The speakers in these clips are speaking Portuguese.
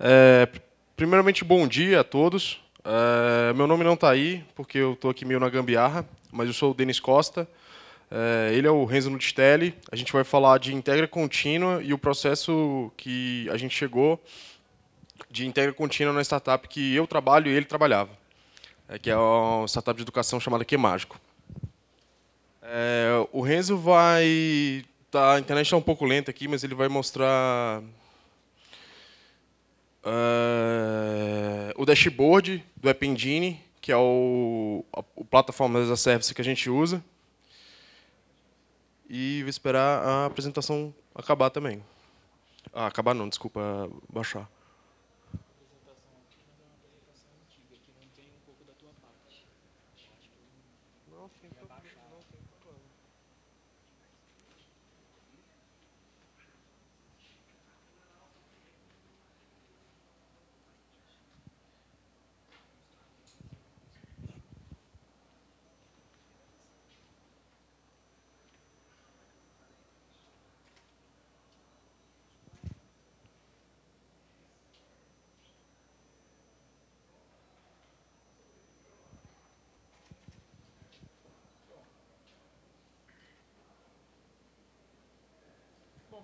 É, primeiramente, bom dia a todos. É, meu nome não está aí, porque eu estou aqui meio na gambiarra, mas eu sou o Denis Costa. É, ele é o Renzo Nutitelli. A gente vai falar de integra contínua e o processo que a gente chegou de integra contínua na startup que eu trabalho e ele trabalhava, é, que é uma startup de educação chamada Quemágico. É, o Renzo vai. Tá, a internet está um pouco lenta aqui, mas ele vai mostrar uh, o dashboard do App Engine, que é o, a, a plataforma da service que a gente usa. E vou esperar a apresentação acabar também. Ah, acabar não, desculpa, baixar.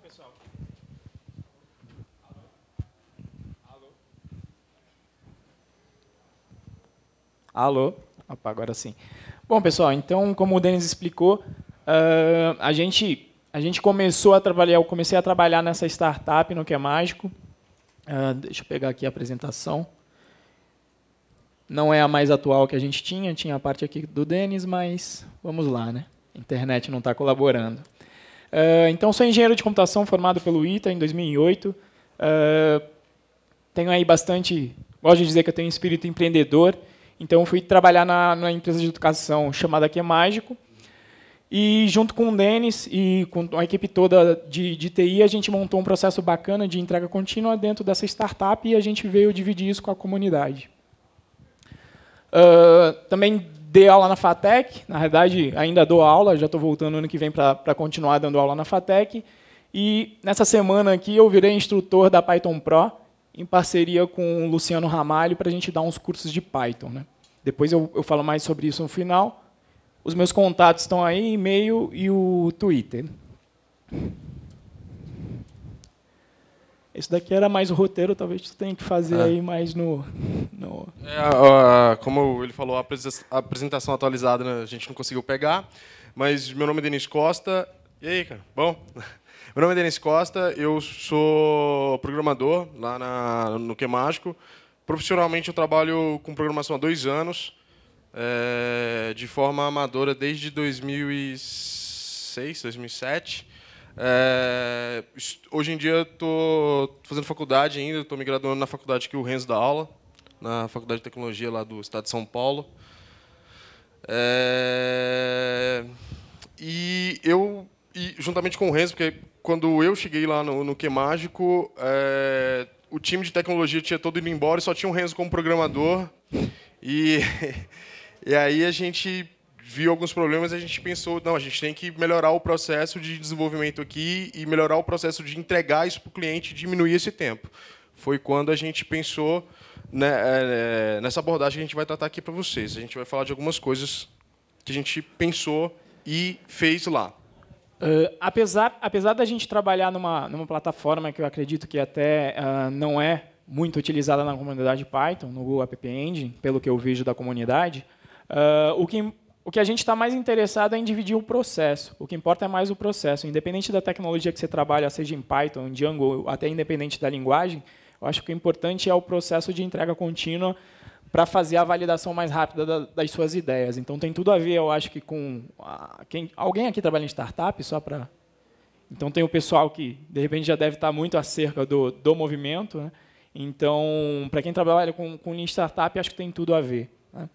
pessoal. Alô? Alô? Opa, agora sim. Bom, pessoal, então, como o Denis explicou, uh, a, gente, a gente começou a trabalhar, eu comecei a trabalhar nessa startup no Que é Mágico. Uh, deixa eu pegar aqui a apresentação. Não é a mais atual que a gente tinha, tinha a parte aqui do Denis, mas vamos lá, né? A internet não está colaborando. Uh, então, sou engenheiro de computação formado pelo ITA em 2008. Uh, ah, tenho aí bastante, gosto de dizer que eu tenho um espírito empreendedor. Então, fui trabalhar na, na empresa de educação chamada Que é Mágico. E junto com o Denis e com a equipe toda de, de, TI, a gente montou um processo bacana de entrega contínua dentro dessa startup e a gente veio dividir isso com a comunidade. Uh, também dei aula na FATEC, na verdade ainda dou aula, já estou voltando ano que vem para continuar dando aula na FATEC. E nessa semana aqui eu virei instrutor da Python Pro, em parceria com o Luciano Ramalho, para a gente dar uns cursos de Python. Né? Depois eu, eu falo mais sobre isso no final. Os meus contatos estão aí, e-mail e o Twitter. Esse daqui era mais o roteiro, talvez tu tenha que fazer é. aí mais no. no... É, como ele falou, a apresentação atualizada né, a gente não conseguiu pegar, mas meu nome é Denis Costa. E aí, cara? Bom? Meu nome é Denis Costa, eu sou programador lá na, no Que Mágico. Profissionalmente eu trabalho com programação há dois anos, é, de forma amadora desde 2006, 2007. É, hoje em dia estou fazendo faculdade ainda, estou me graduando na faculdade que o Renzo dá aula, na Faculdade de Tecnologia lá do Estado de São Paulo. É, e eu, e juntamente com o Renzo, porque quando eu cheguei lá no, no Que Mágico, é, o time de tecnologia tinha todo ido embora e só tinha o Renzo como programador. E, e aí a gente viu alguns problemas a gente pensou, não, a gente tem que melhorar o processo de desenvolvimento aqui e melhorar o processo de entregar isso para o cliente e diminuir esse tempo. Foi quando a gente pensou né, é, é nessa abordagem que a gente vai tratar aqui para vocês. A gente vai falar de algumas coisas que a gente pensou e fez lá. Uh, apesar, apesar da gente trabalhar numa, numa plataforma que eu acredito que até uh, não é muito utilizada na comunidade Python, no Google App Engine, pelo que eu vejo da comunidade, uh, o que o que a gente está mais interessado é em dividir o processo. O que importa é mais o processo. Independente da tecnologia que você trabalha, seja em Python, em Django, até independente da linguagem, eu acho que o importante é o processo de entrega contínua para fazer a validação mais rápida das suas ideias. Então, tem tudo a ver, eu acho que, com... A, quem, alguém aqui trabalha em startup, só para... Então, tem o pessoal que, de repente, já deve estar tá muito acerca do, do movimento. Né? Então, para quem trabalha com, com startup, acho que tem tudo a ver. Né?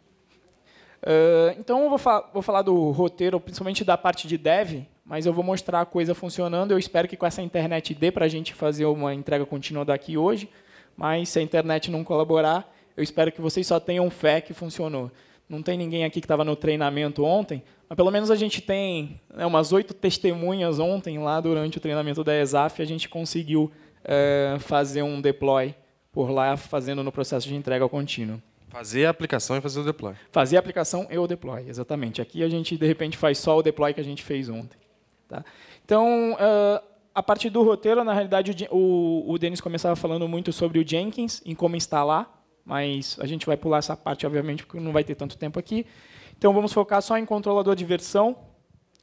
Ah, então, eu vou, fa vou, falar do roteiro, principalmente da parte de dev, mas eu vou mostrar a coisa funcionando. Eu espero que com essa internet dê para a gente fazer uma entrega contínua daqui hoje, mas se a internet não colaborar, eu espero que vocês só tenham fé que funcionou. Não tem ninguém aqui que estava no treinamento ontem, mas pelo menos a gente tem né, umas oito testemunhas ontem lá durante o treinamento da ESAF, a gente conseguiu eh, fazer um deploy por lá, fazendo no processo de entrega contínua. Fazer a aplicação e fazer o deploy. Fazer a aplicação e o deploy, exatamente. Aqui a gente, de repente, faz só o deploy que a gente fez ontem. Tá? Então, uh, a partir do roteiro, na realidade, o, o Denis começava falando muito sobre o Jenkins, e como instalar, mas a gente vai pular essa parte, obviamente, porque não vai ter tanto tempo aqui. Então, vamos focar só em controlador de versão,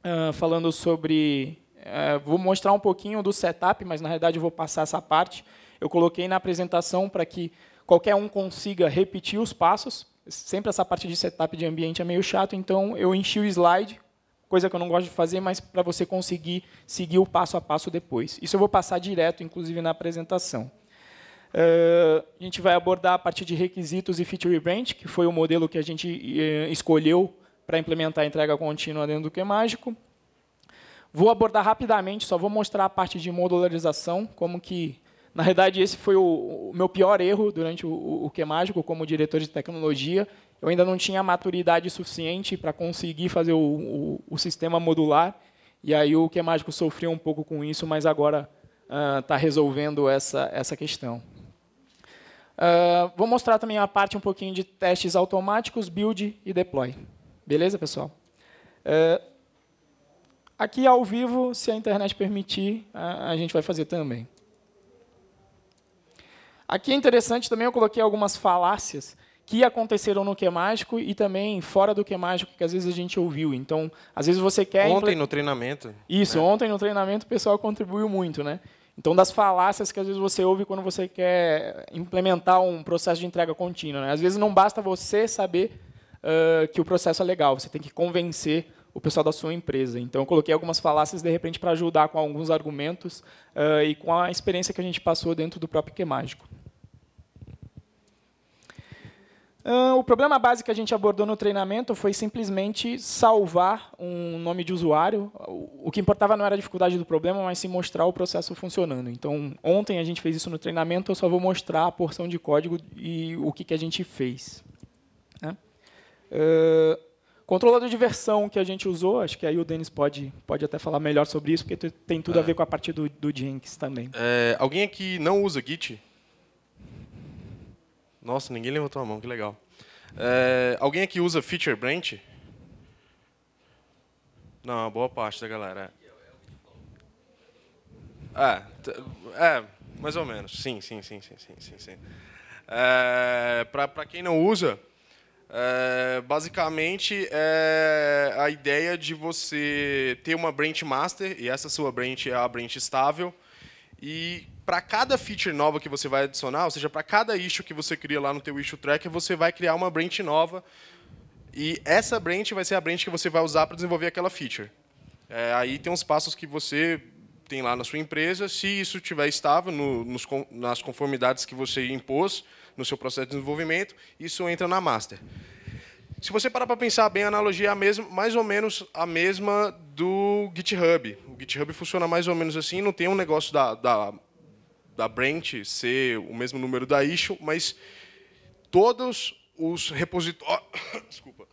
uh, falando sobre... Uh, vou mostrar um pouquinho do setup, mas, na realidade, eu vou passar essa parte. Eu coloquei na apresentação para que qualquer um consiga repetir os passos. Sempre essa parte de setup de ambiente é meio chato, então eu enchi o slide, coisa que eu não gosto de fazer, mas para você conseguir seguir o passo a passo depois. Isso eu vou passar direto, inclusive, na apresentação. Uh, a gente vai abordar a parte de requisitos e feature branch, que foi o modelo que a gente uh, escolheu para implementar a entrega contínua dentro do QMágico. Vou abordar rapidamente, só vou mostrar a parte de modularização, como que na verdade, esse foi o, o meu pior erro durante o, o Que é Mágico, como diretor de tecnologia. Eu ainda não tinha maturidade suficiente para conseguir fazer o, o, sistema modular. E aí o Que é Mágico sofreu um pouco com isso, mas agora está ah, uh, resolvendo essa, essa questão. Uh, vou mostrar também a parte um pouquinho de testes automáticos, build e deploy. Beleza, pessoal? Uh, aqui ao vivo, se a internet permitir, a, a gente vai fazer também. Aqui é interessante também, eu coloquei algumas falácias que aconteceram no Que Mágico e também fora do Que Mágico, que às vezes a gente ouviu. Então, às vezes você quer... Ontem no treinamento. Isso, né? ontem no treinamento o pessoal contribuiu muito, né? Então, das falácias que às vezes você ouve quando você quer implementar um processo de entrega contínua. Né? Às vezes não basta você saber uh, que o processo é legal, você tem que convencer o pessoal da sua empresa. Então, eu coloquei algumas falácias, de repente, para ajudar com alguns argumentos uh, e com a experiência que a gente passou dentro do próprio Que Mágico. Uh, o problema base que a gente abordou no treinamento foi simplesmente salvar um nome de usuário. O que importava não era a dificuldade do problema, mas sim mostrar o processo funcionando. Então, ontem a gente fez isso no treinamento, eu só vou mostrar a porção de código e o que, que a gente fez. Né? Uh, ah, Controlador de versão que a gente usou, acho que aí o Denis pode, pode até falar melhor sobre isso, porque tem tudo é. a ver com a parte do, do Jenkins também. É, alguém aqui não usa Git? Nossa, ninguém levantou a mão, que legal. É, alguém aqui usa Feature Branch? Não, a é boa parte da galera. É, é, é mais ou menos. Sim, sim, sim, sim, sim, sim. sim. É, Para quem não usa, é, basicamente é a ideia de você ter uma branch master e essa sua branch é a branch estável e para cada feature nova que você vai adicionar, ou seja, para cada issue que você cria lá no teu issue tracker, você vai criar uma branch nova. E essa branch vai ser a branch que você vai usar para desenvolver aquela feature. É, aí tem uns passos que você tem lá na sua empresa. Se isso estiver estável no, nos, nas conformidades que você impôs no seu processo de desenvolvimento, isso entra na master. Se você parar para pensar bem, a analogia é a mesma, mais ou menos a mesma do GitHub. O GitHub funciona mais ou menos assim, não tem um negócio da, da da branch ser o mesmo número da issue, mas todos os repositórios, desculpa,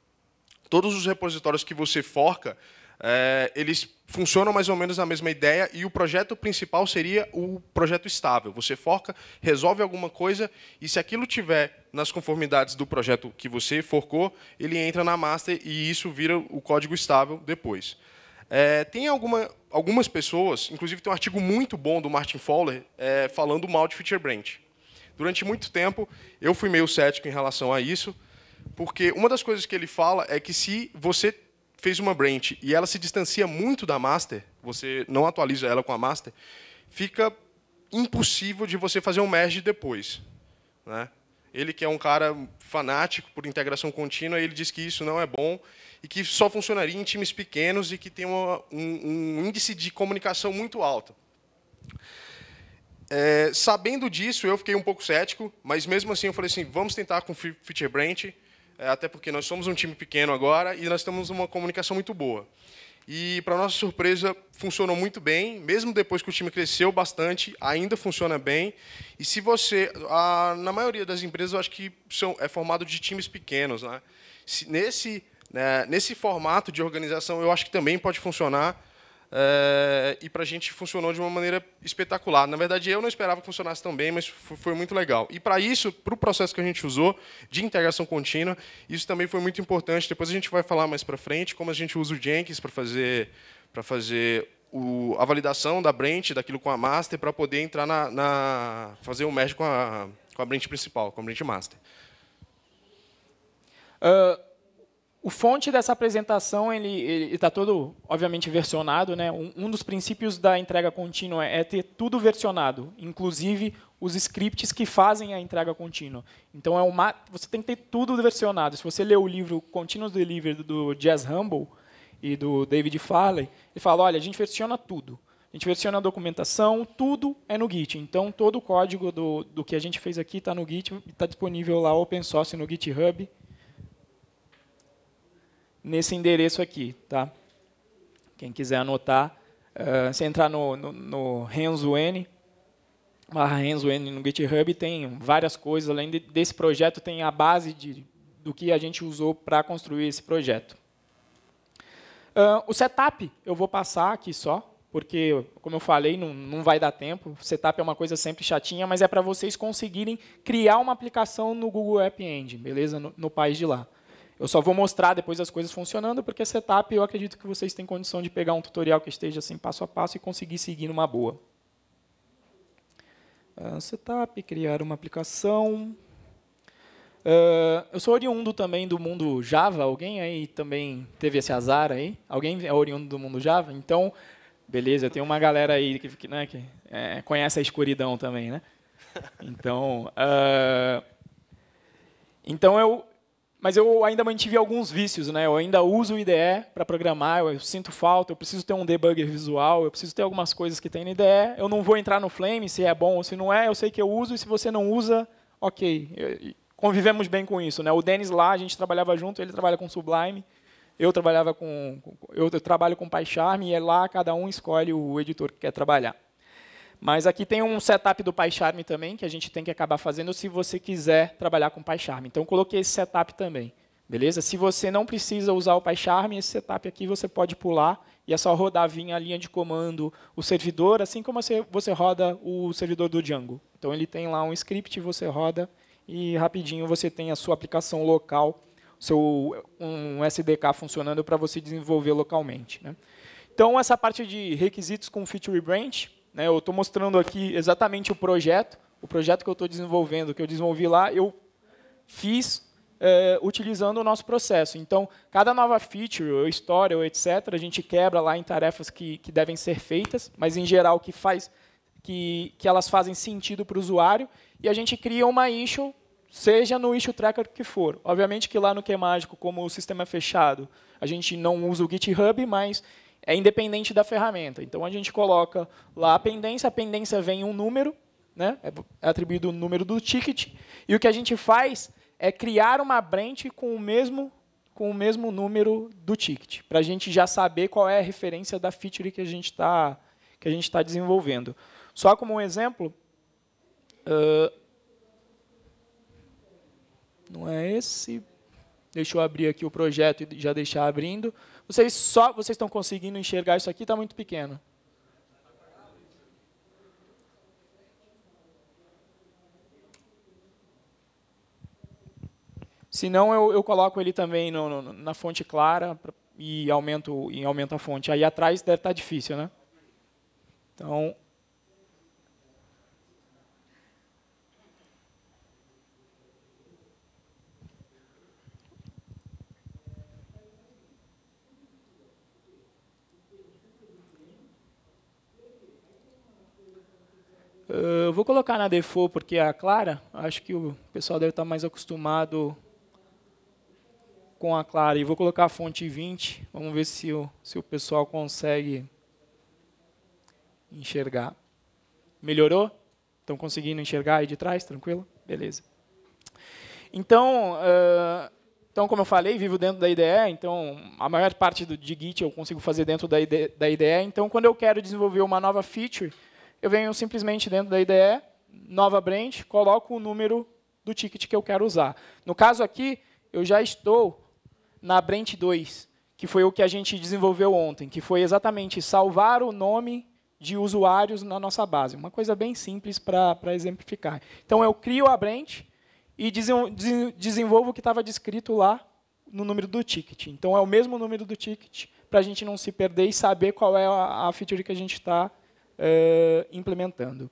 todos os repositórios que você forca, é, eles funcionam mais ou menos na mesma ideia e o projeto principal seria o projeto estável. Você forca, resolve alguma coisa e se aquilo tiver nas conformidades do projeto que você forcou, ele entra na master e isso vira o código estável depois. É, tem alguma, algumas pessoas, inclusive tem um artigo muito bom do Martin Fowler é, falando mal de Feature Branch. Durante muito tempo, eu fui meio cético em relação a isso, porque uma das coisas que ele fala é que se você fez uma branch e ela se distancia muito da master, você não atualiza ela com a master, fica impossível de você fazer um merge depois. Né? Ele que é um cara fanático por integração contínua, ele diz que isso não é bom e que só funcionaria em times pequenos e que tem uma, um, um, índice de comunicação muito alto. É, sabendo disso, eu fiquei um pouco cético, mas mesmo assim eu falei assim, vamos tentar com o Feature Branch, é, até porque nós somos um time pequeno agora e nós temos uma comunicação muito boa. E, para nossa surpresa, funcionou muito bem. Mesmo depois que o time cresceu bastante, ainda funciona bem. E se você... A, na maioria das empresas, eu acho que são, é formado de times pequenos. Né? Se, nesse né? Nesse formato de organização, eu acho que também pode funcionar. É, e para a gente funcionou de uma maneira espetacular. Na verdade, eu não esperava que funcionasse tão bem, mas foi muito legal. E para isso, para o processo que a gente usou de integração contínua, isso também foi muito importante. Depois a gente vai falar mais para frente como a gente usa o Jenkins para fazer para fazer o, a validação da branch daquilo com a master para poder entrar na, na fazer o um merge com a com a branch principal, com a branch master. Uh, o fonte dessa apresentação ele está todo, obviamente, versionado. Né? Um, um, dos princípios da entrega contínua é ter tudo versionado, inclusive os scripts que fazem a entrega contínua. Então, é uma, você tem que ter tudo versionado. Se você ler o livro Continuous Delivery do Jazz Humble e do David Farley, ele fala, olha, a gente versiona tudo. A gente versiona a documentação, tudo é no Git. Então, todo o código do, do que a gente fez aqui está no Git, está disponível lá open source no GitHub nesse endereço aqui, tá? Quem quiser anotar, uh, se entrar no, no, no Renzo N, barra Renzo N no GitHub, tem várias coisas, além de, desse projeto, tem a base de, do que a gente usou para construir esse projeto. Uh, o setup eu vou passar aqui só, porque, como eu falei, não, não vai dar tempo. setup é uma coisa sempre chatinha, mas é para vocês conseguirem criar uma aplicação no Google App Engine, beleza? No, no país de lá. Eu só vou mostrar depois as coisas funcionando, porque setup eu acredito que vocês têm condição de pegar um tutorial que esteja assim passo a passo e conseguir seguir numa boa. Uh, setup, criar uma aplicação. Uh, eu sou oriundo também do mundo Java. Alguém aí também teve esse azar aí? Alguém é oriundo do mundo Java? Então, beleza, tem uma galera aí que, que, né, que é, conhece a escuridão também, né? Então, uh, então eu, mas eu ainda mantive alguns vícios, né? Eu ainda uso o IDE para programar, eu sinto falta, eu preciso ter um debugger visual, eu preciso ter algumas coisas que tem no IDE. Eu não vou entrar no Flame se é bom ou se não é, eu sei que eu uso e se você não usa, OK. Convivemos bem com isso, né? O Denis lá, a gente trabalhava junto, ele trabalha com Sublime, eu trabalhava com eu trabalho com PyCharm e é lá cada um escolhe o editor que quer trabalhar. Mas aqui tem um setup do PyCharm também, que a gente tem que acabar fazendo se você quiser trabalhar com PyCharm. Então, coloquei esse setup também. Beleza? Se você não precisa usar o PyCharm, esse setup aqui você pode pular e é só rodar a linha de comando, o servidor, assim como você roda o servidor do Django. Então ele tem lá um script, você roda e rapidinho você tem a sua aplicação local, seu um SDK funcionando para você desenvolver localmente. Né? Então essa parte de requisitos com feature branch, né? Eu estou mostrando aqui exatamente o projeto, o projeto que eu estou desenvolvendo, que eu desenvolvi lá, eu fiz é, utilizando o nosso processo. Então, cada nova feature, ou história, ou etc., a gente quebra lá em tarefas que, que devem ser feitas, mas, em geral, que, faz, que, que elas fazem sentido para o usuário, e a gente cria uma issue, seja no issue tracker que for. Obviamente que lá no que mágico, como o sistema é fechado, a gente não usa o GitHub, mas é independente da ferramenta. Então a gente coloca lá a pendência, a pendência vem um número, né? É, é atribuído o número do ticket, e o que a gente faz é criar uma branch com o mesmo com o mesmo número do ticket, para a gente já saber qual é a referência da feature que a gente está que a gente está desenvolvendo. Só como um exemplo, uh, não é esse, Deixa eu abrir aqui o projeto e já deixar abrindo. Vocês só vocês estão conseguindo enxergar isso aqui? Está muito pequeno. Se não, eu, eu coloco ele também no, no, na fonte clara pra, e aumento, e aumento a fonte. Aí atrás deve estar tá difícil, né? Então, Eh, vou colocar na default porque a Clara, acho que o pessoal deve estar mais acostumado com a Clara. E vou colocar a fonte 20, vamos ver se o, se o pessoal consegue enxergar. Melhorou? Estão conseguindo enxergar aí de trás, tranquilo? Beleza. Então, uh, então, como eu falei, vivo dentro da IDE, então a maior parte do, de Git eu consigo fazer dentro da IDE, da IDE. Então, quando eu quero desenvolver uma nova feature, eu venho simplesmente dentro da IDE, nova branch, coloco o número do ticket que eu quero usar. No caso aqui, eu já estou na branch 2, que foi o que a gente desenvolveu ontem, que foi exatamente salvar o nome de usuários na nossa base. Uma coisa bem simples para exemplificar. Então, eu crio a branch e desenvolvo o que estava descrito lá no número do ticket. Então, é o mesmo número do ticket para a gente não se perder e saber qual é a feature que a gente está uh, implementando.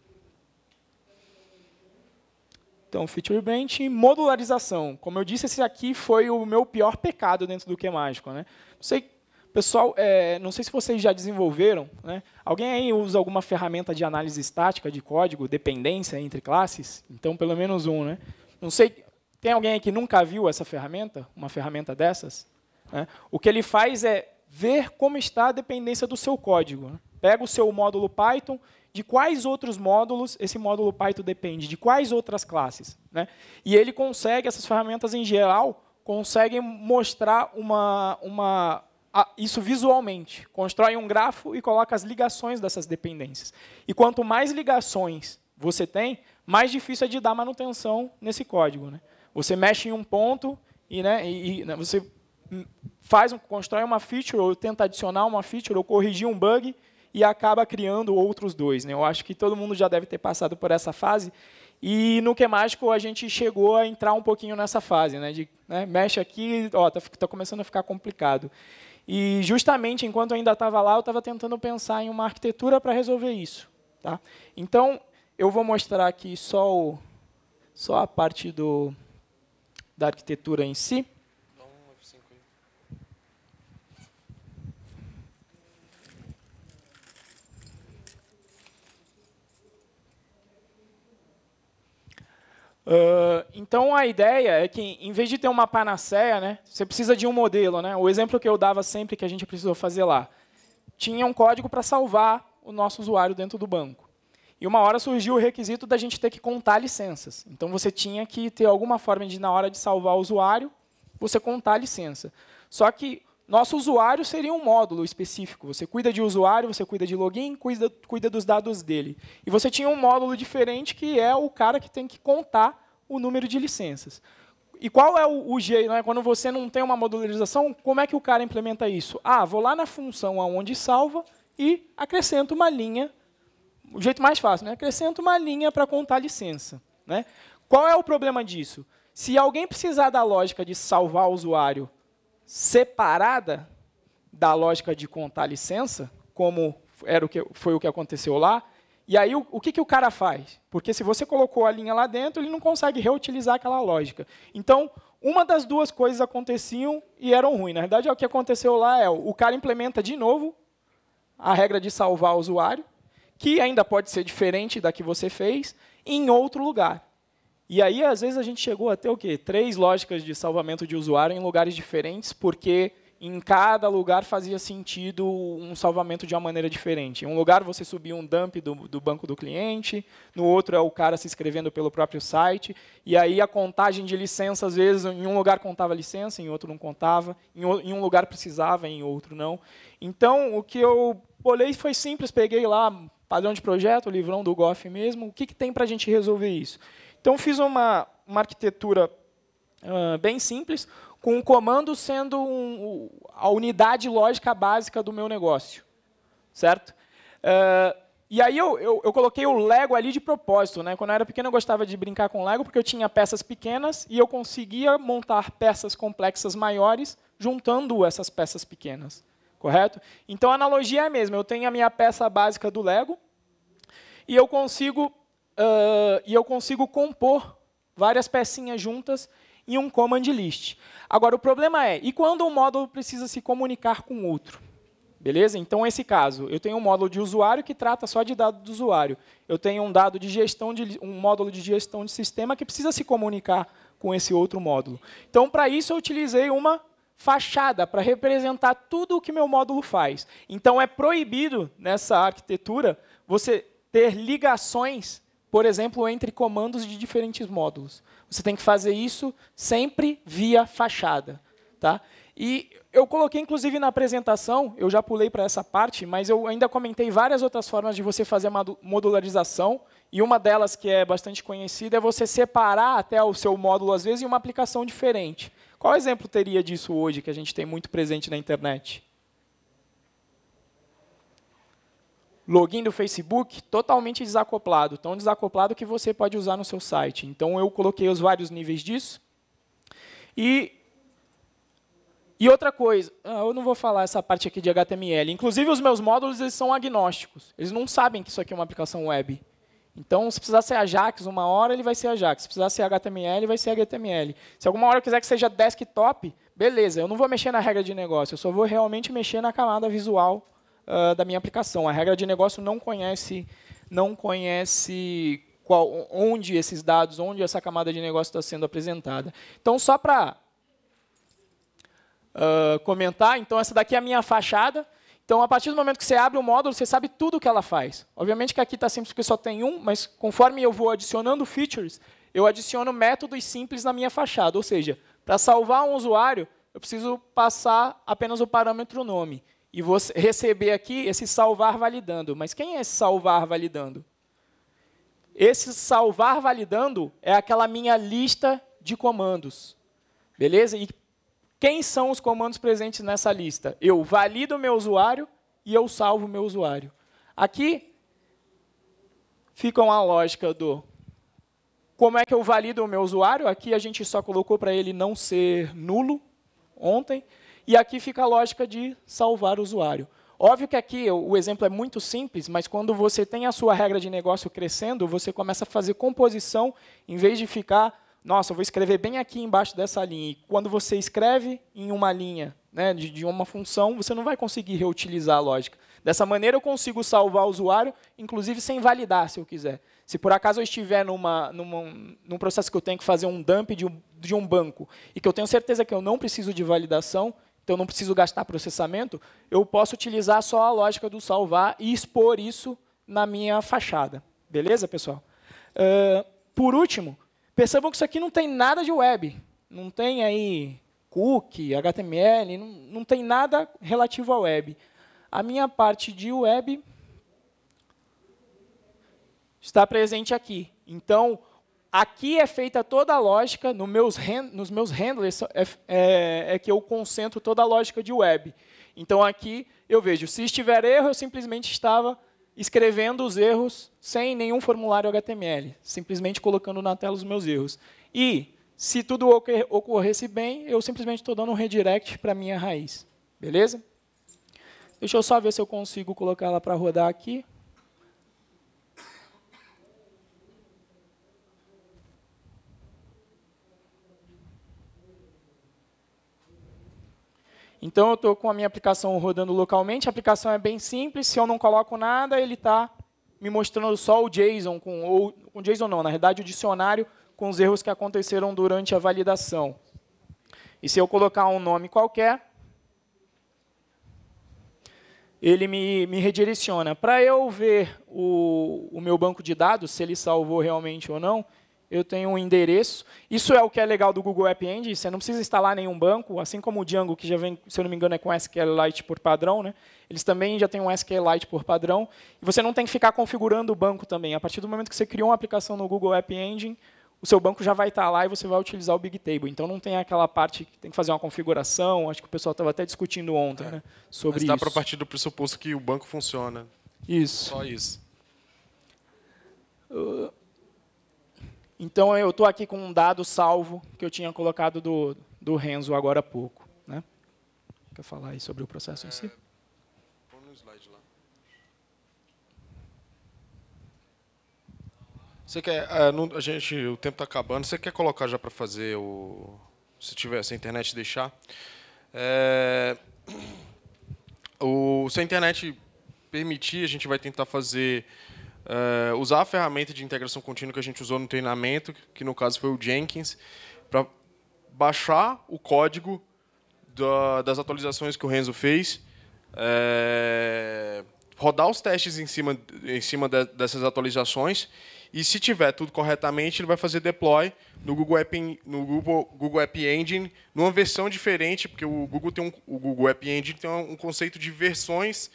Então, feature benching, modularização. Como eu disse, esse aqui foi o meu pior pecado dentro do que mágico, né? Não sei, pessoal, é, não sei se vocês já desenvolveram, né? Alguém aí usa alguma ferramenta de análise estática de código, dependência entre classes? Então, pelo menos um, né? Não sei, tem alguém aí que nunca viu essa ferramenta, uma ferramenta dessas? Né? O que ele faz é ver como está a dependência do seu código. Né? Pega o seu módulo Python, de quais outros módulos esse módulo Python depende, de quais outras classes. Né? E ele consegue, essas ferramentas em geral, conseguem mostrar uma, uma, a, isso visualmente. Constrói um grafo e coloca as ligações dessas dependências. E quanto mais ligações você tem, mais difícil é de dar manutenção nesse código. Né? Você mexe em um ponto e, né, e, e né, você faz um, constrói uma feature, ou tenta adicionar uma feature, ou corrigir um bug, e acaba criando outros dois. Né? Eu acho que todo mundo já deve ter passado por essa fase. E no que mágico a gente chegou a entrar um pouquinho nessa fase, né? De né, mexe aqui, ó, tá, tá começando a ficar complicado. E justamente enquanto eu ainda estava lá, eu estava tentando pensar em uma arquitetura para resolver isso, tá? Então eu vou mostrar aqui só o, só a parte do da arquitetura em si. Uh, então a ideia é que, em vez de ter uma panaceia, né, você precisa de um modelo. Né? O exemplo que eu dava sempre que a gente precisou fazer lá. Tinha um código para salvar o nosso usuário dentro do banco. E uma hora surgiu o requisito da gente ter que contar licenças. Então você tinha que ter alguma forma de, na hora de salvar o usuário, você contar a licença. Só que nosso usuário seria um módulo específico. Você cuida de usuário, você cuida de login, cuida, cuida dos dados dele. E você tinha um módulo diferente que é o cara que tem que contar o número de licenças. E qual é o, jeito, né, quando você não tem uma modularização, como é que o cara implementa isso? Ah, vou lá na função aonde salva e acrescento uma linha, o jeito mais fácil, né? acrescento uma linha para contar a licença. Né? Qual é o problema disso? Se alguém precisar da lógica de salvar o usuário separada da lógica de contar licença, como era o que, foi o que aconteceu lá. E aí, o, o que, que o cara faz? Porque se você colocou a linha lá dentro, ele não consegue reutilizar aquela lógica. Então, uma das duas coisas aconteciam e eram ruins. Na verdade, é o que aconteceu lá é o cara implementa de novo a regra de salvar o usuário, que ainda pode ser diferente da que você fez, em outro lugar. E aí, às vezes, a gente chegou até o quê? Três lógicas de salvamento de usuário em lugares diferentes, porque em cada lugar fazia sentido um salvamento de uma maneira diferente. Em um lugar você subia um dump do, do, banco do cliente, no outro é o cara se inscrevendo pelo próprio site, e aí a contagem de licença, às vezes, em um lugar contava licença, em outro não contava, em, em um lugar precisava, em outro não. Então, o que eu olhei foi simples, peguei lá padrão de projeto, livrão do GOF mesmo, o que, que tem para a gente resolver isso? Então fiz uma, uma arquitetura uh, bem simples, com o um comando sendo um, a unidade lógica básica do meu negócio. Certo? Uh, e aí eu, eu, eu, coloquei o Lego ali de propósito. Né? Quando eu era pequeno, eu gostava de brincar com Lego, porque eu tinha peças pequenas e eu conseguia montar peças complexas maiores juntando essas peças pequenas. Correto? Então a analogia é a mesma. Eu tenho a minha peça básica do Lego e eu consigo uh, e eu consigo compor várias pecinhas juntas em um command list. Agora, o problema é, e quando um módulo precisa se comunicar com outro? Beleza? Então, esse caso, eu tenho um módulo de usuário que trata só de dado do usuário. Eu tenho um dado de gestão de um módulo de gestão de sistema que precisa se comunicar com esse outro módulo. Então, para isso eu utilizei uma fachada para representar tudo o que meu módulo faz. Então, é proibido nessa arquitetura você ter ligações por exemplo, entre comandos de diferentes módulos. Você tem que fazer isso sempre via fachada. Tá? E eu coloquei, inclusive, na apresentação, eu já pulei para essa parte, mas eu ainda comentei várias outras formas de você fazer uma modularização, e uma delas que é bastante conhecida é você separar até o seu módulo, às vezes, em uma aplicação diferente. Qual exemplo teria disso hoje, que a gente tem muito presente na internet? login do Facebook totalmente desacoplado, tão desacoplado que você pode usar no seu site. Então eu coloquei os vários níveis disso. E, e outra coisa, ah, eu não vou falar essa parte aqui de HTML. Inclusive os meus módulos eles são agnósticos. Eles não sabem que isso aqui é uma aplicação web. Então, se precisar ser Ajax uma hora, ele vai ser Ajax. Se precisar ser HTML, vai ser HTML. Se alguma hora eu quiser que seja desktop, beleza, eu não vou mexer na regra de negócio, eu só vou realmente mexer na camada visual uh, da minha aplicação. A regra de negócio não conhece, não conhece qual, onde esses dados, onde essa camada de negócio está sendo apresentada. Então, só para uh, ah, comentar, então essa daqui é a minha fachada. Então, a partir do momento que você abre o módulo, você sabe tudo o que ela faz. Obviamente que aqui está simples porque só tem um, mas conforme eu vou adicionando features, eu adiciono métodos simples na minha fachada. Ou seja, para salvar um usuário, eu preciso passar apenas o parâmetro nome. E você receber aqui esse salvar validando. Mas quem é esse salvar validando? Esse salvar validando é aquela minha lista de comandos. Beleza? E quem são os comandos presentes nessa lista? Eu valido o meu usuário e eu salvo o meu usuário. Aqui ficam a lógica do como é que eu valido o meu usuário. Aqui a gente só colocou para ele não ser nulo ontem. E aqui fica a lógica de salvar o usuário. Óbvio que aqui o exemplo é muito simples, mas quando você tem a sua regra de negócio crescendo, você começa a fazer composição, em vez de ficar, nossa, vou escrever bem aqui embaixo dessa linha. E quando você escreve em uma linha né, de, de uma função, você não vai conseguir reutilizar a lógica. Dessa maneira, eu consigo salvar o usuário, inclusive sem validar, se eu quiser. Se por acaso eu estiver numa, numa, num processo que eu tenho que fazer um dump de um, de um banco e que eu tenho certeza que eu não preciso de validação, então não preciso gastar processamento, eu posso utilizar só a lógica do salvar e expor isso na minha fachada. Beleza, pessoal? Uh, por último, percebam que isso aqui não tem nada de web. Não tem aí cookie, HTML, não, não tem nada relativo à web. A minha parte de web está presente aqui. Então, Aqui é feita toda a lógica, no meus nos meus handlers é, é, é, que eu concentro toda a lógica de web. Então aqui eu vejo, se estiver erro, eu simplesmente estava escrevendo os erros sem nenhum formulário HTML, simplesmente colocando na tela os meus erros. E se tudo ocorresse bem, eu simplesmente estou dando um redirect para a minha raiz. Beleza? Deixa eu só ver se eu consigo colocar ela para rodar aqui. Então, eu estou com a minha aplicação rodando localmente. A aplicação é bem simples. Se eu não coloco nada, ele está me mostrando só o JSON, com, ou com JSON não, na verdade, o dicionário com os erros que aconteceram durante a validação. E se eu colocar um nome qualquer, ele me, me redireciona. Para eu ver o, o meu banco de dados, se ele salvou realmente ou não, eu tenho um endereço. Isso é o que é legal do Google App Engine, você não precisa instalar nenhum banco, assim como o Django, que já vem, se eu não me engano, é com SQLite por padrão, né? eles também já têm um SQLite por padrão, e você não tem que ficar configurando o banco também. A partir do momento que você criou uma aplicação no Google App Engine, o seu banco já vai estar lá e você vai utilizar o Bigtable. Então não tem aquela parte que tem que fazer uma configuração, acho que o pessoal estava até discutindo ontem é. né, sobre Mas dá isso. para partir do pressuposto que o banco funciona. Isso. Só isso. Uh... Então, eu estou aqui com um dado salvo que eu tinha colocado do, do Renzo agora há pouco. Né? Quer falar aí sobre o processo é, em si? Põe no slide lá. Você quer, é, não, a gente, o tempo está acabando. Você quer colocar já para fazer o, se tiver, se a internet deixar? É, o, se a internet permitir, a gente vai tentar fazer é, usar a ferramenta de integração contínua que a gente usou no treinamento, que no caso foi o Jenkins, para baixar o código da, das atualizações que o Renzo fez, é, rodar os testes em cima, em cima de, dessas atualizações e se tiver tudo corretamente, ele vai fazer deploy no Google App, no Google, Google App Engine, numa versão diferente, porque o Google tem um, o Google App Engine tem um conceito de versões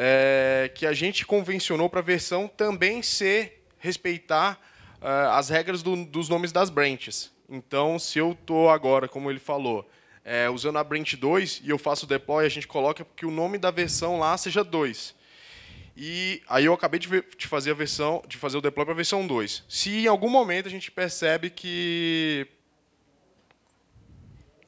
é, que a gente convencionou para a versão também ser respeitar uh, as regras do, dos nomes das branches. Então, se eu estou agora, como ele falou, é, usando a branch 2 e eu faço o deploy, a gente coloca que o nome da versão lá seja 2. E aí eu acabei de, ver, de fazer a versão, de fazer o deploy para a versão 2. Se em algum momento a gente percebe que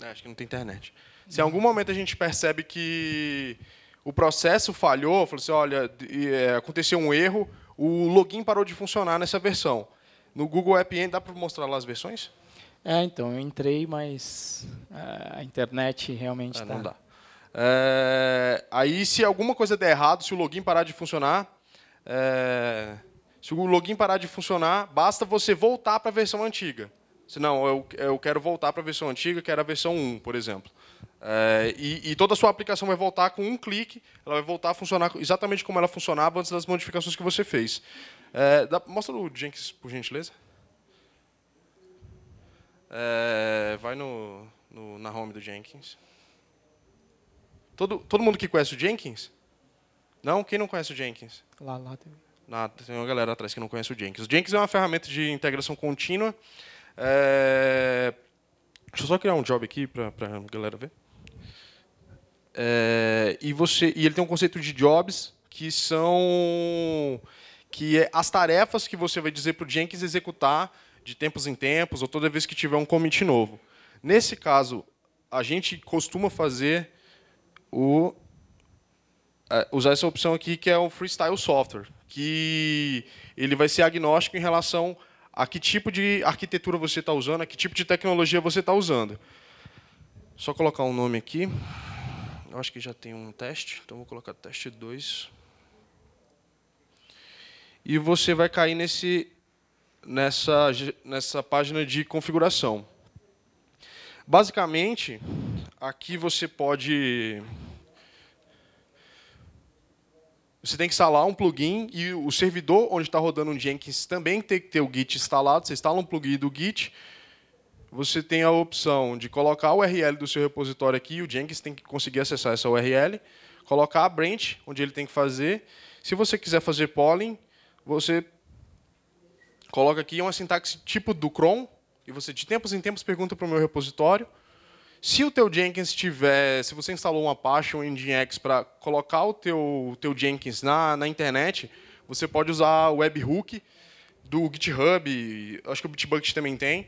é, acho que não tem internet. Se em algum momento a gente percebe que o processo falhou, falou assim, olha, é, aconteceu um erro, o login parou de funcionar nessa versão. No Google App Engine, dá para mostrar lá as versões? É, então, eu entrei, mas é, a internet realmente é, tá Não dá. É, aí, se alguma coisa der errado, se o login parar de funcionar, é, se o login parar de funcionar, basta você voltar para a versão antiga. Se não, eu, eu quero voltar para a versão antiga, que era a versão 1, por exemplo. É, e, e, toda a sua aplicação vai voltar com um clique, ela vai voltar a funcionar exatamente como ela funcionava antes das modificações que você fez. É, dá, mostra o Jenkins, por gentileza. É, vai no, no, na home do Jenkins. Todo, todo mundo que conhece o Jenkins? Não? Quem não conhece o Jenkins? Lá, lá tem. tem uma galera atrás que não conhece o Jenkins. O Jenkins é uma ferramenta de integração contínua. É, deixa eu só criar um job aqui para a galera ver. É, e, você, e ele tem um conceito de jobs que são que é as tarefas que você vai dizer para o Jenkins executar de tempos em tempos ou toda vez que tiver um commit novo. Nesse caso, a gente costuma fazer o é, usar essa opção aqui que é o freestyle software, que ele vai ser agnóstico em relação a que tipo de arquitetura você está usando, a que tipo de tecnologia você está usando. Só colocar um nome aqui. Eu acho que já tem um teste, então vou colocar teste 2. E você vai cair nesse, nessa, nessa página de configuração. Basicamente, aqui você pode... Você tem que instalar um plugin e o servidor onde está rodando o Jenkins também tem que ter o Git instalado. Você instala um plugin do Git, você tem a opção de colocar a URL do seu repositório aqui, o Jenkins tem que conseguir acessar essa URL, colocar a branch, onde ele tem que fazer. Se você quiser fazer polling, você coloca aqui uma sintaxe tipo do cron, e você de tempos em tempos pergunta para o meu repositório. Se o teu Jenkins tiver, se você instalou uma Apache ou um Nginx para colocar o teu, teu Jenkins na, na internet, você pode usar o webhook do GitHub, acho que o Bitbucket também tem,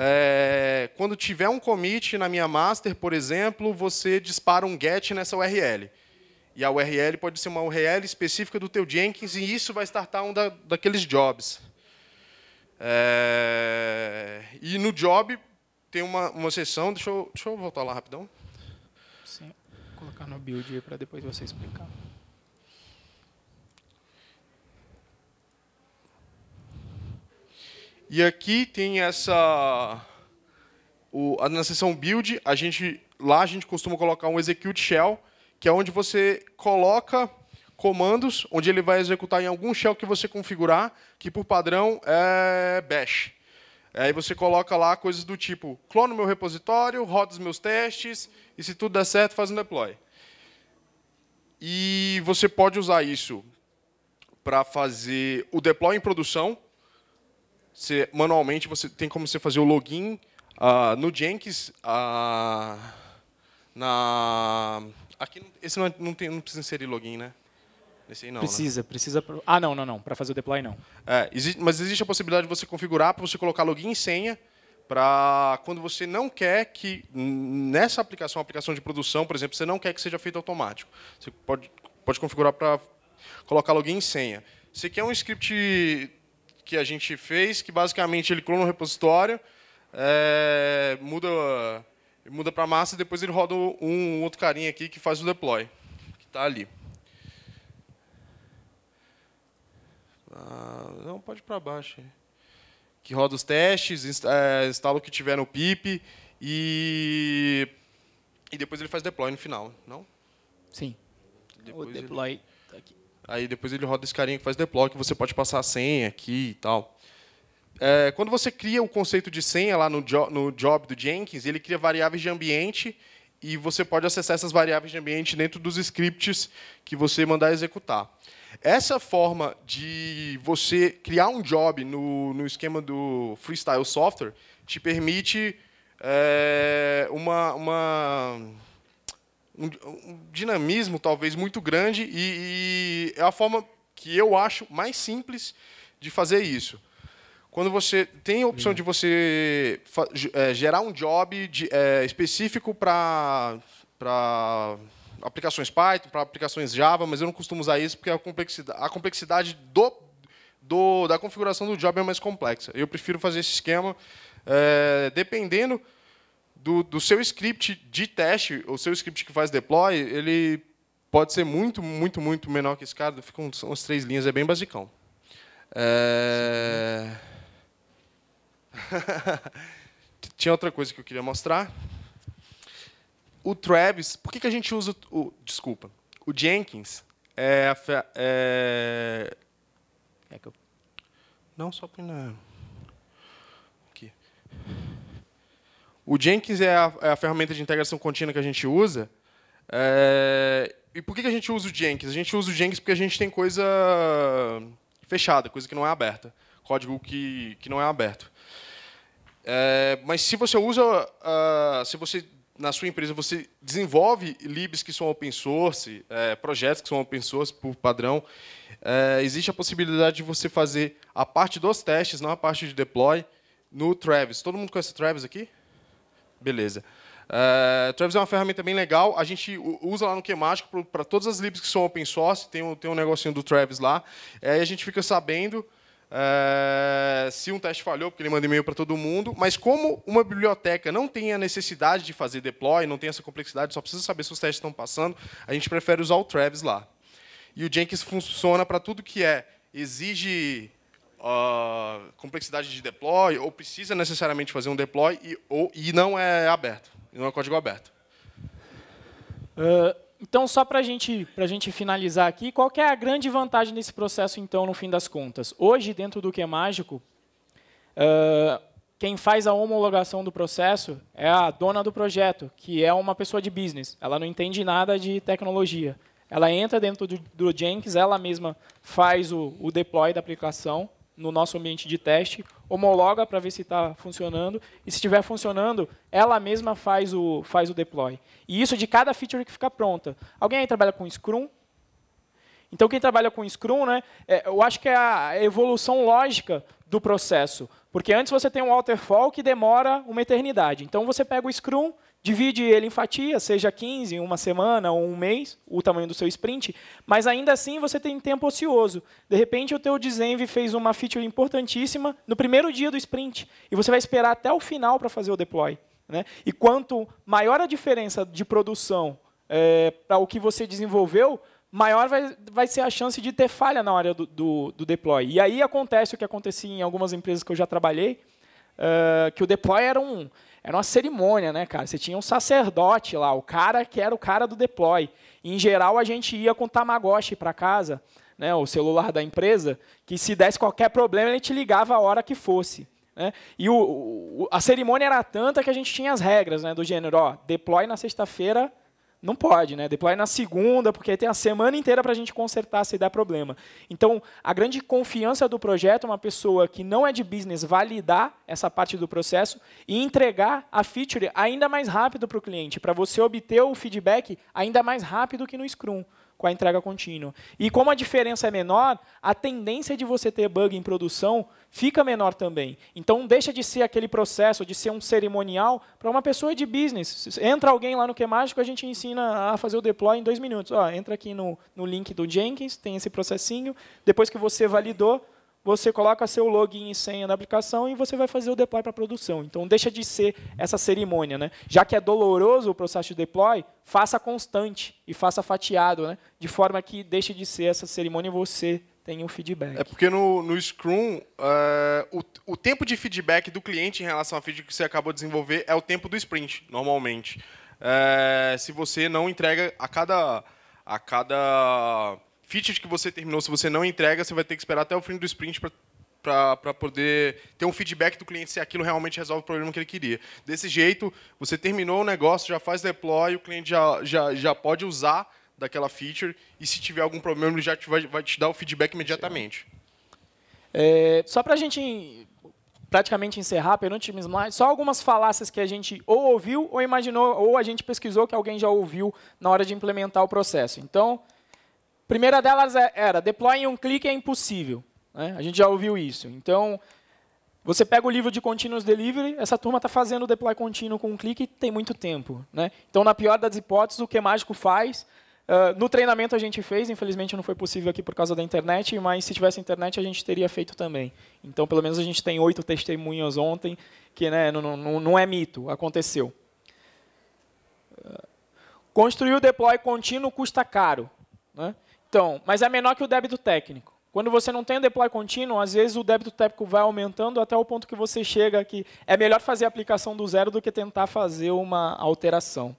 é, quando tiver um commit na minha master, por exemplo, você dispara um get nessa URL. E a URL pode ser uma URL específica do teu Jenkins e isso vai startar um da, daqueles jobs. É, e no job tem uma, uma sessão, deixa eu, deixa eu voltar lá rapidão. Sim, vou colocar no build para depois você explicar. E aqui tem essa... O, na seção build, a gente, lá a gente costuma colocar um execute shell, que é onde você coloca comandos, onde ele vai executar em algum shell que você configurar, que por padrão é bash. Aí você coloca lá coisas do tipo, clono meu repositório, roda os meus testes, e se tudo der certo, faz um deploy. E você pode usar isso para fazer o deploy em produção, você, manualmente, você tem como você fazer o login uh, no Jenkins. Uh, na... Aqui, esse não, é, não, tem, não precisa inserir login, né? esse Não, precisa, né? precisa. Ah, não, não, não. Para fazer o deploy, não. É, existe, mas existe a possibilidade de você configurar para você colocar login e senha para quando você não quer que nessa aplicação, aplicação de produção, por exemplo, você não quer que seja feito automático. Você pode, pode configurar para colocar login e senha. Você quer um script que a gente fez, que basicamente ele clona o repositório, é, muda, muda para massa e depois ele roda um, um, outro carinha aqui que faz o deploy, que está ali. Ah, não, pode para baixo. Que roda os testes, é, instala o que tiver no PIP e, e depois ele faz deploy no final, não? Sim. Depois o deploy está ele... aqui. Aí depois ele roda esse carinha que faz deploy, que você pode passar a senha aqui e tal. É, quando você cria o conceito de senha lá no, jo no job do Jenkins, ele cria variáveis de ambiente e você pode acessar essas variáveis de ambiente dentro dos scripts que você mandar executar. Essa forma de você criar um job no, no esquema do Freestyle Software te permite é, uma, uma um, um dinamismo talvez muito grande e, e é a forma que eu acho mais simples de fazer isso quando você tem a opção de você é, gerar um job de, é, específico para aplicações Python, para aplicações Java, mas eu não costumo usar isso porque a complexidade, a complexidade do, do, da configuração do job é mais complexa. Eu prefiro fazer esse esquema é, dependendo do, do seu script de teste, o seu script que faz deploy, ele pode ser muito, muito, muito menor que esse cara. Ficam são três linhas, é bem basicão. É... Tinha outra coisa que eu queria mostrar. O Travis, por que, que a gente usa o, desculpa, o Jenkins é, é... é eu... não só para na O Jenkins é a, é a ferramenta de integração contínua que a gente usa. É... E por que a gente usa o Jenkins? A gente usa o Jenkins porque a gente tem coisa fechada, coisa que não é aberta. Código que, que não é aberto. É, mas se você usa, uh, se você na sua empresa você desenvolve libs que são open source, é, projetos que são open source por padrão, é, existe a possibilidade de você fazer a parte dos testes, não a parte de deploy, no Travis. Todo mundo conhece o Travis aqui? Beleza. Eh, Travis é uma ferramenta bem legal. A gente usa lá no Qmágico para todas as libs que são open source. Tem um, tem um negocinho do Travis lá. Aí a gente fica sabendo eh, se um teste falhou, porque ele manda e-mail para todo mundo. Mas como uma biblioteca não tem a necessidade de fazer deploy, não tem essa complexidade, só precisa saber se os testes estão passando, a gente prefere usar o Travis lá. E o Jenkins funciona para tudo que é exige uh, complexidade de deploy, ou precisa necessariamente fazer um deploy, e, ou, e não é aberto, não é código aberto. Uh, então, só para gente, a gente finalizar aqui, qual é a grande vantagem desse processo, então, no fim das contas? Hoje, dentro do que é mágico, uh, quem faz a homologação do processo é a dona do projeto, que é uma pessoa de business. Ela não entende nada de tecnologia. Ela entra dentro do, do Jenkins, ela mesma faz o, o deploy da aplicação, no nosso ambiente de teste, homologa para ver se está funcionando, e se estiver funcionando, ela mesma faz o, faz o deploy. E isso de cada feature que fica pronta. Alguém aí trabalha com Scrum? Então, quem trabalha com Scrum, né, é, eu acho que é a evolução lógica do processo. Porque antes você tem um waterfall que demora uma eternidade. Então, você pega o Scrum, Divide ele em fatias, seja 15, uma semana ou um mês, o tamanho do seu sprint, mas ainda assim você tem tempo ocioso. De repente, o teu desenv fez uma feature importantíssima no primeiro dia do sprint, e você vai esperar até o final para fazer o deploy. Né? E quanto maior a diferença de produção é, para o que você desenvolveu, maior vai, vai ser a chance de ter falha na hora do, do, do, deploy. E aí acontece o que acontecia em algumas empresas que eu já trabalhei, é, que o deploy era um era uma cerimônia, né, cara? Você tinha um sacerdote lá, o cara que era o cara do deploy. E, em geral, a gente ia com o Tamagotchi para casa, né, o celular da empresa, que se desse qualquer problema, ele te ligava a hora que fosse. Né? E o, o, a cerimônia era tanta que a gente tinha as regras né, do gênero, ó, deploy na sexta-feira não pode, né? Deploy na segunda, porque tem a semana inteira para a gente consertar se der problema. Então, a grande confiança do projeto é uma pessoa que não é de business validar essa parte do processo e entregar a feature ainda mais rápido para o cliente, para você obter o feedback ainda mais rápido que no Scrum com a entrega contínua. E como a diferença é menor, a tendência de você ter bug em produção fica menor também. Então deixa de ser aquele processo, de ser um cerimonial para uma pessoa de business. Entra alguém lá no que mágico, a gente ensina a fazer o deploy em dois minutos. Ó, entra aqui no, no link do Jenkins, tem esse processinho. Depois que você validou, você coloca seu login e senha na aplicação e você vai fazer o deploy para a produção. Então, deixa de ser essa cerimônia. Né? Já que é doloroso o processo de deploy, faça constante e faça fatiado, né? de forma que deixe de ser essa cerimônia e você tenha um feedback. É porque no, no Scrum, eh, o, o tempo de feedback do cliente em relação ao feedback que você acabou de desenvolver é o tempo do sprint, normalmente. Eh, se você não entrega a cada, a cada features que você terminou, se você não entrega, você vai ter que esperar até o fim do sprint para para poder ter um feedback do cliente se aquilo realmente resolve o problema que ele queria. Desse jeito, você terminou o negócio, já faz deploy, o cliente já, já, já pode usar daquela feature e se tiver algum problema, ele já te vai, vai te dar o feedback imediatamente. É, só para a gente praticamente encerrar, penúltimo slide, só algumas falácias que a gente ou ouviu ou imaginou, ou a gente pesquisou que alguém já ouviu na hora de implementar o processo. Então, primeira delas é, era, deploy em um clique é impossível. Né? A gente já ouviu isso. Então, você pega o livro de Continuous Delivery, essa turma está fazendo o deploy contínuo com um clique tem muito tempo. Né? Então, na pior das hipóteses, o que Mágico faz... Uh, no treinamento a gente fez, infelizmente não foi possível aqui por causa da internet, mas se tivesse internet a gente teria feito também. Então, pelo menos a gente tem oito testemunhas ontem, que né, não, não, não é mito, aconteceu. Uh, construir o deploy contínuo custa caro. Né? Então, mas é menor que o débito técnico. Quando você não tem o deploy contínuo, às vezes o débito técnico vai aumentando até o ponto que você chega que é melhor fazer a aplicação do zero do que tentar fazer uma alteração.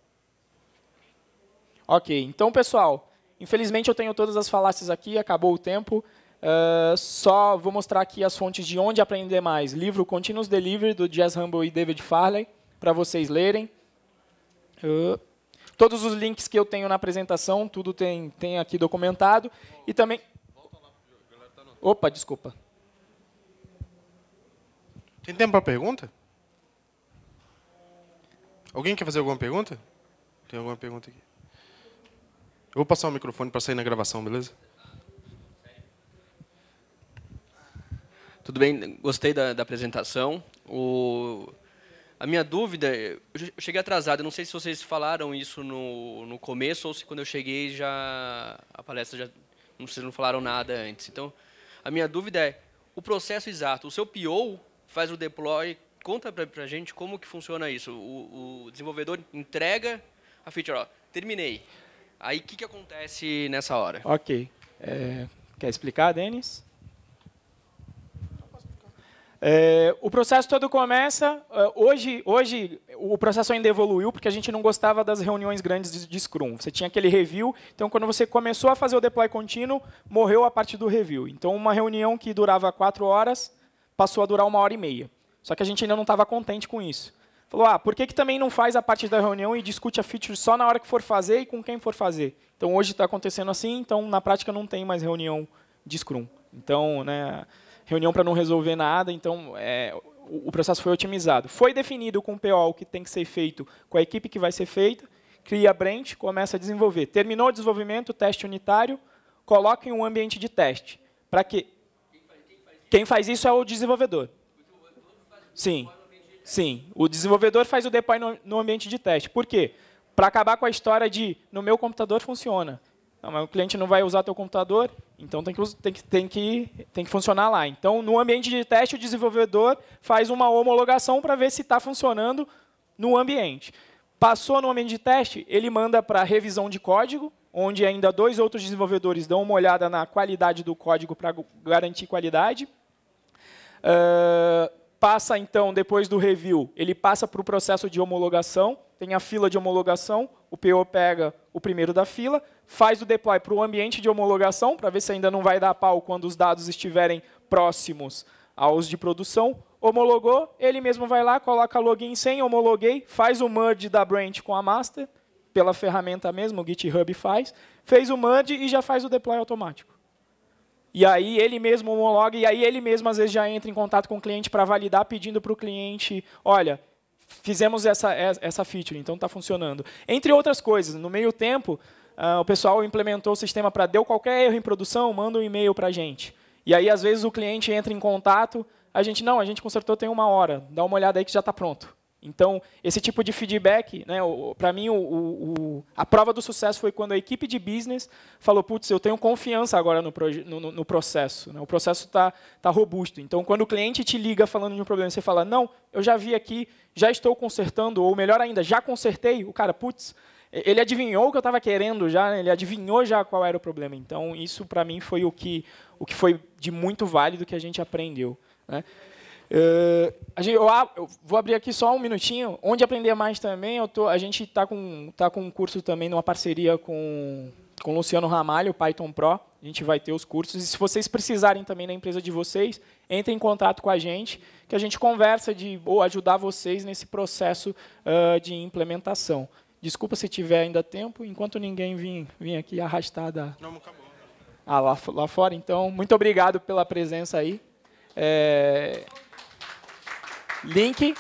Ok, então pessoal, infelizmente eu tenho todas as falácias aqui, acabou o tempo. Uh, só vou mostrar aqui as fontes de onde aprender mais. Livro Continuous Delivery, do Jazz Humble e David Farley, para vocês lerem. Uh. Todos os links que eu tenho na apresentação, tudo tem, tem aqui documentado. E também... Opa, desculpa. Tem tempo para pergunta? Alguém quer fazer alguma pergunta? Tem alguma pergunta aqui? Eu vou passar o microfone para sair na gravação, beleza? Tudo bem, gostei da, da apresentação. O, a minha dúvida, eu cheguei atrasado, não sei se vocês falaram isso no, no começo ou se quando eu cheguei já a palestra já não vocês não falaram nada antes. Então, a minha dúvida é o processo exato. O seu PO faz o deploy, conta para a gente como que funciona isso. O, o desenvolvedor entrega a feature, ó, terminei. Aí o que, que acontece nessa hora? Ok. É, quer explicar, Denis? É, o processo todo começa. É, hoje, hoje, o processo ainda evoluiu, porque a gente não gostava das reuniões grandes de, de, Scrum. Você tinha aquele review, então, quando você começou a fazer o deploy contínuo, morreu a parte do review. Então, uma reunião que durava quatro horas passou a durar uma hora e meia. Só que a gente ainda não estava contente com isso. Falou, ah, por que, que também não faz a parte da reunião e discute a feature só na hora que for fazer e com quem for fazer? Então, hoje está acontecendo assim, então, na prática, não tem mais reunião de Scrum. Então, né reunião para não resolver nada, então é, o, o, processo foi otimizado. Foi definido com o PO o que tem que ser feito, com a equipe que vai ser feita, cria a branch, começa a desenvolver. Terminou o desenvolvimento, teste unitário, coloca em um ambiente de teste. Para que quem faz, quem, quem faz isso é o desenvolvedor. O Sim. Sim, o desenvolvedor faz o deploy no ambiente de teste. Por quê? Para acabar com a história de no meu computador funciona. Não, mas o cliente não vai usar teu computador, então tem que, tem, que, tem, que, tem que funcionar lá. Então, no ambiente de teste, o desenvolvedor faz uma homologação para ver se está funcionando no ambiente. Passou no ambiente de teste, ele manda para revisão de código, onde ainda dois outros desenvolvedores dão uma olhada na qualidade do código para garantir qualidade. Uh, passa, então, depois do review, ele passa para o processo de homologação, tem a fila de homologação, o PO pega o primeiro da fila, faz o deploy para o ambiente de homologação, para ver se ainda não vai dar pau quando os dados estiverem próximos aos de produção. Homologou, ele mesmo vai lá, coloca login sem, homologuei, faz o merge da branch com a master, pela ferramenta mesmo, o GitHub faz, fez o merge e já faz o deploy automático. E aí ele mesmo homologa, e aí ele mesmo às vezes já entra em contato com o cliente para validar, pedindo para o cliente, olha, fizemos essa, essa feature, então está funcionando. Entre outras coisas, no meio tempo, ah, o pessoal implementou o sistema para deu qualquer erro em produção, manda um e-mail para a gente. E aí, às vezes, o cliente entra em contato, a gente, não, a gente consertou tem uma hora, dá uma olhada aí que já está pronto. Então, esse tipo de feedback, né, para mim, o, o, a prova do sucesso foi quando a equipe de business falou, putz, eu tenho confiança agora no, no, no processo, né, o processo está tá robusto. Então, quando o cliente te liga falando de um problema, você fala, não, eu já vi aqui, já estou consertando, ou melhor ainda, já consertei, o cara, putz, ele adivinhou o que eu estava querendo já, né? ele adivinhou já qual era o problema. Então, isso para mim foi o que, o que foi de muito válido que a gente aprendeu. Né? Uh, gente, eu, eu, vou abrir aqui só um minutinho. Onde aprender mais também, tô, a gente está com, tá com um curso também, numa parceria com, com o Luciano Ramalho, Python Pro. A gente vai ter os cursos. E se vocês precisarem também na empresa de vocês, entrem em contato com a gente, que a gente conversa de ou ajudar vocês nesse processo uh, de implementação. Desculpa se tiver ainda tempo, enquanto ninguém vim, vir aqui arrastar da... Não, acabou. Né? Ah, lá, lá fora, então. Muito obrigado pela presença aí. É... Link